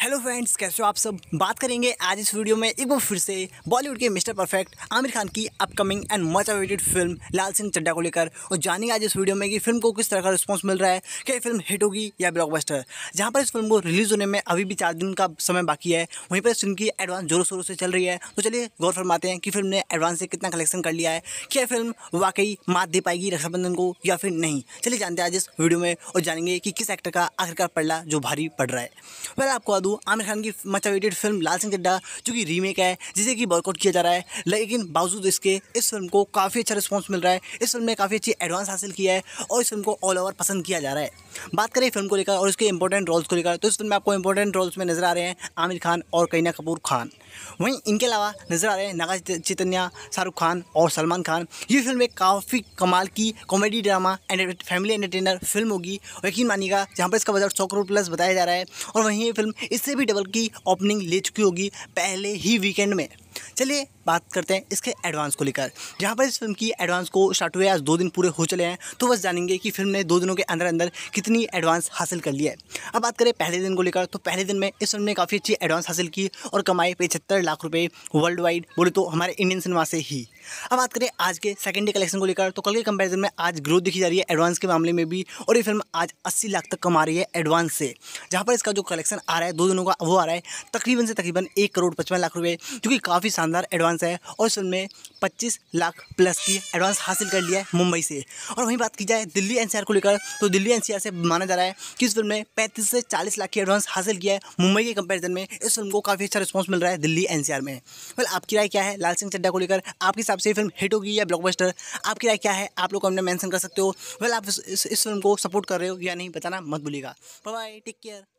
hello friends कैसे हो आप सब बात करेंगे आज इस वीडियो में एक बार फिर से बॉलीवुड के मिस्टर परफेक्ट आमिर खान की upcoming and much awaited film Laal Singh Chaddha को लेकर और जानेंगे आज इस वीडियो में कि फिल्म को किस तरह का रिस्पांस मिल रहा है क्या फिल्म हिट होगी या ब्लॉकबस्टर जहां पर इस फिल्म को रिलीज़ होने में अभी भी चार दिन का समय बाकी है वहीं पर इस फिल्म की एडवांस जोरों शोरों से चल रही है तो चलिए गौर फरमाते हैं कि फिल्म ने एडवांस से कितना कलेक्शन कर लिया है क्या यह फिल्म वाकई मात दे पाएगी रक्षाबंधन को या फिर नहीं चलिए जानते हैं आज इस वीडियो में और जानेंगे कि किस एक्टर का आखिरकार पड़ला जो भारी पड़ रहा है पहले आपको दूँ आमिर खान की much awaited film Laal Singh Chaddha जो कि रीमेक है जिसे कि बॉयकआउट किया जा रहा है लेकिन बावजूद इसके इस फिल्म को काफ़ी अच्छा रिस्पॉन्स मिल रहा है इस फिल्म ने काफ़ी अच्छी एडवांस हासिल किया है और इस फिल्म को ऑल ओवर पसंद किया जा रहा है बात करें फिल्म को लेकर और इसके इंपॉर्टेंट रोल्स को लेकर तो इस फिल्म में आपको इंपॉर्टेंट रोल्स में नजर आ रहे हैं आमिर खान और करीना कपूर खान वहीं इनके अलावा नज़र आ रहे हैं नागा चैतन्या शाहरुख खान और सलमान खान ये फिल्म एक काफ़ी कमाल की comedy drama and family entertainer film होगी यकीन मानिएगा जहाँ पर इसका बजट सौ करोड़ प्लस बताया जा रहा है और वहीं ये फिल्म इससे भी डबल की ओपनिंग ले चुकी होगी पहले ही वीकेंड में चलिए बात करते हैं इसके एडवांस को लेकर जहाँ पर इस फिल्म की एडवांस को स्टार्ट हुए आज दो दिन पूरे हो चले हैं तो बस जानेंगे कि फिल्म ने दो दिनों के अंदर अंदर कितनी एडवांस हासिल कर ली है अब बात करें पहले दिन को लेकर तो पहले दिन में इस फिल्म ने काफ़ी अच्छी एडवांस हासिल की और कमाए पचहत्तर लाख रुपये वर्ल्ड वाइड बोले तो हमारे इंडियन सिनेमा से ही अब बात करें आज के सेकेंड डे कलेक्शन को लेकर तो कल के कंपेरिजन में आज ग्रोथ दिखी जा रही है एडवांस के मामले में भी और ये फिल्म आज अस्सी लाख तक कमा रही है एडवांस से जहाँ पर इसका जो कलेक्शन आ रहा है दो दिनों का वो आ रहा है तकरीबन से तकरीबन एक करोड़ पचपन लाख रुपये जो कि काफ़ी काफ़ी शानदार एडवांस है और उसमें पच्चीस लाख प्लस की एडवांस हासिल कर लिया है मुंबई से और वहीं बात की जाए दिल्ली एनसीआर को लेकर तो दिल्ली एनसीआर से माना जा रहा है कि इस फिल्म ने पैंतीस से चालीस लाख की एडवांस हासिल किया है मुंबई के कंपेरिजन में इस फिल्म को काफ़ी अच्छा रिस्पॉन्स मिल रहा है दिल्ली एनसीआर में वेल आपकी राय क्या है लाल सिंह चड्डा को लेकर आपके हिसाब से फिल्म हिट होगी या ब्लॉकबस्टर आपकी राय क्या है आप लोग हमने मैंशन कर सकते हो वेल आप इस, इस फिल्म को सपोर्ट कर रहे हो या नहीं बताना मत भूलिएगा बाय टेक केयर